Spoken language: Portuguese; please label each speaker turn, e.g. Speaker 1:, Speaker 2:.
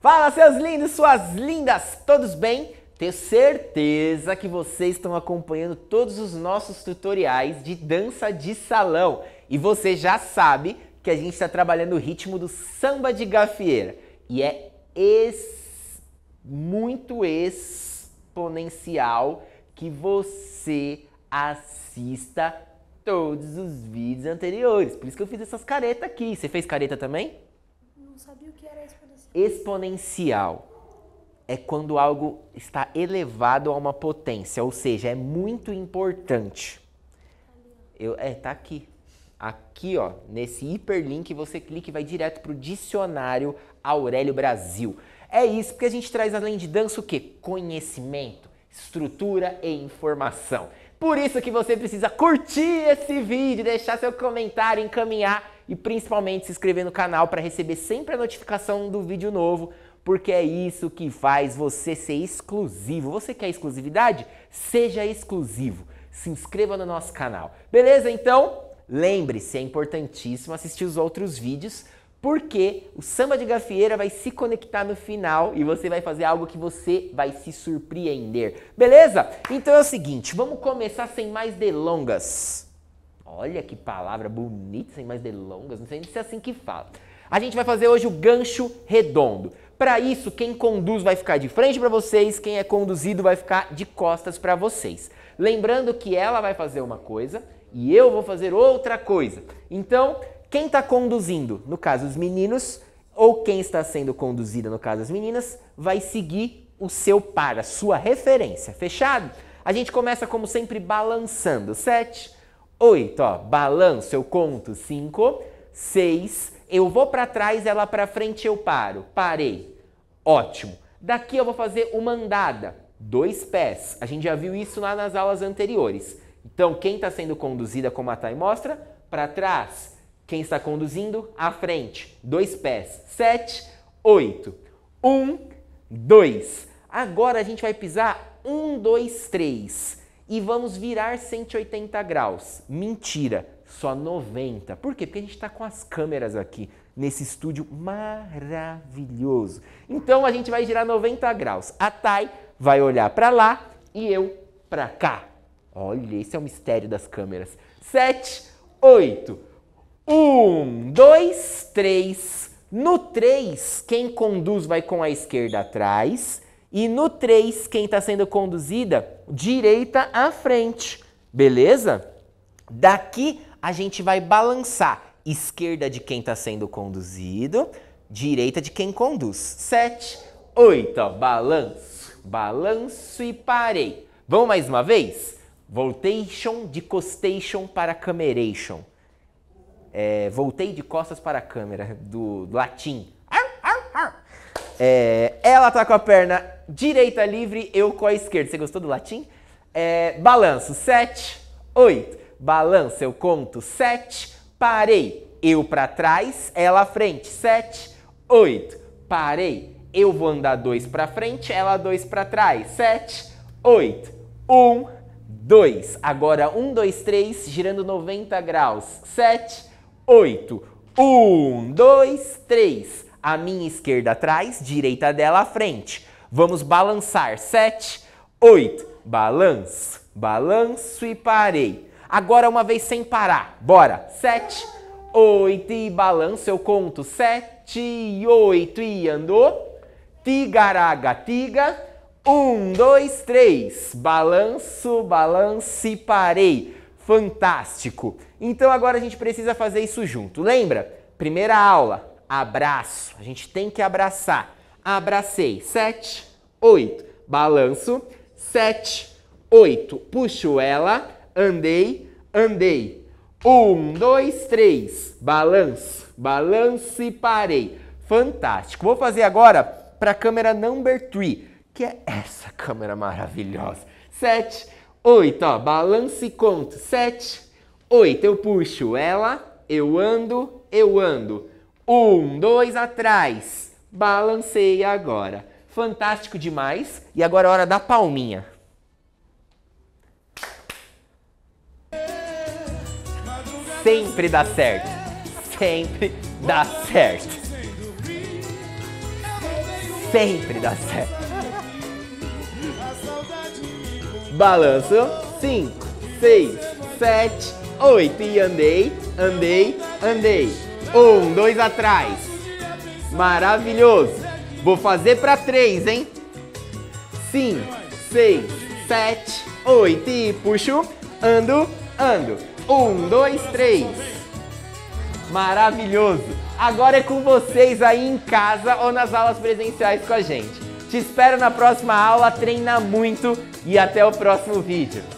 Speaker 1: Fala, seus lindos, suas lindas, todos bem? Tenho certeza que vocês estão acompanhando todos os nossos tutoriais de dança de salão. E você já sabe que a gente está trabalhando o ritmo do samba de gafieira. E é ex... muito exponencial que você assista todos os vídeos anteriores. Por isso que eu fiz essas caretas aqui. Você fez careta também? Não sabia o que era exponencial. Exponencial é quando algo está elevado a uma potência, ou seja, é muito importante. Eu, é, tá aqui. Aqui, ó, nesse hiperlink, você clica e vai direto para o dicionário Aurélio Brasil. É isso, porque a gente traz, além de dança, o quê? Conhecimento estrutura e informação. Por isso que você precisa curtir esse vídeo, deixar seu comentário, encaminhar e principalmente se inscrever no canal para receber sempre a notificação do vídeo novo, porque é isso que faz você ser exclusivo. Você quer exclusividade? Seja exclusivo. Se inscreva no nosso canal. Beleza? Então, lembre-se, é importantíssimo assistir os outros vídeos porque o samba de gafieira vai se conectar no final e você vai fazer algo que você vai se surpreender. Beleza? Então é o seguinte, vamos começar sem mais delongas. Olha que palavra bonita, sem mais delongas, não sei nem se é assim que fala. A gente vai fazer hoje o gancho redondo. Para isso, quem conduz vai ficar de frente para vocês, quem é conduzido vai ficar de costas para vocês. Lembrando que ela vai fazer uma coisa e eu vou fazer outra coisa. Então, quem está conduzindo, no caso os meninos, ou quem está sendo conduzida, no caso as meninas, vai seguir o seu par, a sua referência. Fechado? A gente começa, como sempre, balançando. 7, 8, ó, balanço, eu conto. 5, 6, eu vou para trás, ela para frente, eu paro. Parei. Ótimo. Daqui eu vou fazer uma andada, dois pés. A gente já viu isso lá nas aulas anteriores. Então, quem está sendo conduzida, como a Thay mostra, para trás, quem está conduzindo? À frente. Dois pés. Sete, oito. Um, dois. Agora a gente vai pisar um, dois, três. E vamos virar 180 graus. Mentira, só 90. Por quê? Porque a gente está com as câmeras aqui nesse estúdio maravilhoso. Então a gente vai girar 90 graus. A Thay vai olhar para lá e eu para cá. Olha, esse é o mistério das câmeras. 7, 8, um, dois, três. No três, quem conduz vai com a esquerda atrás. E no três, quem está sendo conduzida, direita à frente. Beleza? Daqui a gente vai balançar esquerda de quem está sendo conduzido, direita de quem conduz. Sete, oito, balanço, balanço e parei. Vamos mais uma vez? Voltation de costation para cameration é, Voltei de Costas para a Câmera, do, do latim. É, ela tá com a perna direita livre, eu com a esquerda. Você gostou do latim? É, balanço, 7, 8. Balanço, eu conto, 7, parei. Eu para trás, ela à frente, 7, 8. Parei. Eu vou andar dois para frente, ela dois para trás, 7, 8. 1, 2. Agora 1, 2, 3, girando 90 graus, 7, 8. 1, 2, 3. A minha esquerda atrás, direita dela à frente. Vamos balançar. 7, 8. Balanço, balanço e parei. Agora uma vez sem parar. Bora. 7, 8 e balanço. Eu conto 7 8 e andou. Tigaraga, tiga. 1, 2, 3. Balanço, balanço e parei. Fantástico! Então agora a gente precisa fazer isso junto. Lembra? Primeira aula, abraço. A gente tem que abraçar. Abracei. 7, 8. Balanço. 7, 8. Puxo ela. Andei, andei. 1, 2, 3. Balanço, balanço e parei. Fantástico. Vou fazer agora para a câmera number three, que é essa câmera maravilhosa. 7, 8, ó, balance e conto. 7, 8, eu puxo ela, eu ando, eu ando. 1, 2, atrás. Balancei agora. Fantástico demais. E agora é hora da palminha. Sempre dá certo. Sempre dá certo. Sempre dá certo. Balanço. 5, 6, 7, 8. E andei, andei, andei. Um, 2 atrás. Maravilhoso. Vou fazer para 3, hein? 5, 6, 7, 8. E puxo, ando, ando. 1, 2, 3. Maravilhoso. Agora é com vocês aí em casa ou nas aulas presenciais com a gente. Te espero na próxima aula, treina muito e até o próximo vídeo.